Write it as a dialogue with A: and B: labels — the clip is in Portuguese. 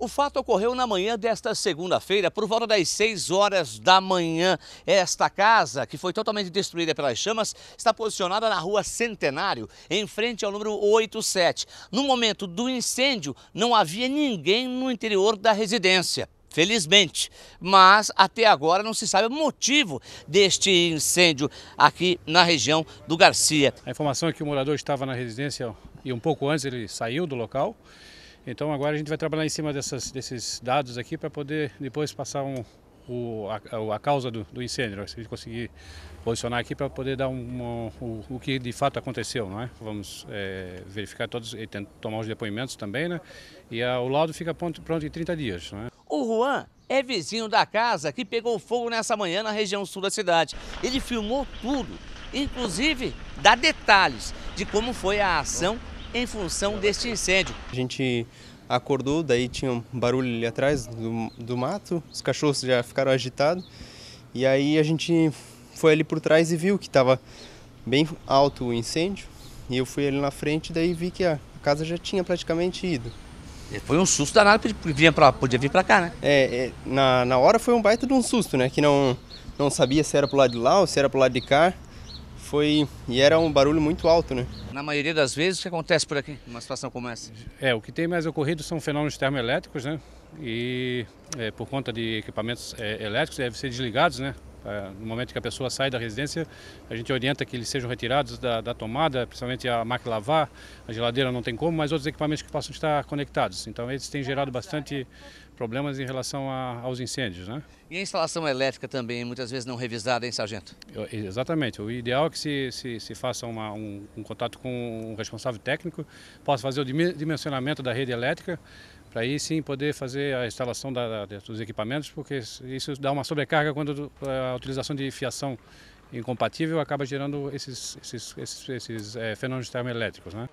A: O fato ocorreu na manhã desta segunda-feira, por volta das 6 horas da manhã. Esta casa, que foi totalmente destruída pelas chamas, está posicionada na rua Centenário, em frente ao número 87. No momento do incêndio, não havia ninguém no interior da residência felizmente. Mas até agora não se sabe o motivo
B: deste incêndio aqui na região do Garcia. A informação é que o morador estava na residência e um pouco antes ele saiu do local então agora a gente vai trabalhar em cima dessas, desses dados aqui para poder depois passar um, o, a, a, causa do, do incêndio, se a gente conseguir posicionar aqui para poder dar o que de fato aconteceu, não é? Vamos é, verificar todos e tomar os depoimentos também, né? E a, o laudo fica pronto, pronto em 30 dias, não é?
A: O Juan é vizinho da casa que pegou fogo nessa manhã na região sul da cidade. Ele filmou tudo, inclusive dá detalhes de
C: como foi a ação em função deste incêndio. A gente acordou, daí tinha um barulho ali atrás do, do mato, os cachorros já ficaram agitados. E aí a gente foi ali por trás e viu que estava bem alto o incêndio. E eu fui ali na frente, daí vi que a casa já tinha praticamente ido. É, foi um susto danado, porque vinha pra, podia vir para cá, né? É, é, na, na hora foi um baita de um susto, né? Que não, não sabia se era pro lado de lá ou se era pro lado de cá foi e era um barulho muito alto, né?
B: Na maioria das vezes, o que acontece por aqui, numa situação como essa? É, o que tem mais ocorrido são fenômenos termoelétricos, né? E é, por conta de equipamentos é, elétricos devem ser desligados, né? Ah, no momento que a pessoa sai da residência, a gente orienta que eles sejam retirados da, da tomada, principalmente a máquina lavar, a geladeira não tem como, mas outros equipamentos que possam estar conectados. Então, eles têm gerado bastante problemas em relação a, aos incêndios. Né? E a instalação elétrica também, muitas vezes não revisada, hein, Sargento? Eu, exatamente. O ideal é que se, se, se faça uma, um, um, contato com um responsável técnico, possa fazer o dimensionamento da rede elétrica, para aí sim poder fazer a instalação da, da, dos equipamentos, porque isso dá uma sobrecarga quando eh, a utilização de fiação incompatível acaba gerando esses, esses, esses, esses é, fenômenos termoelétricos. Né?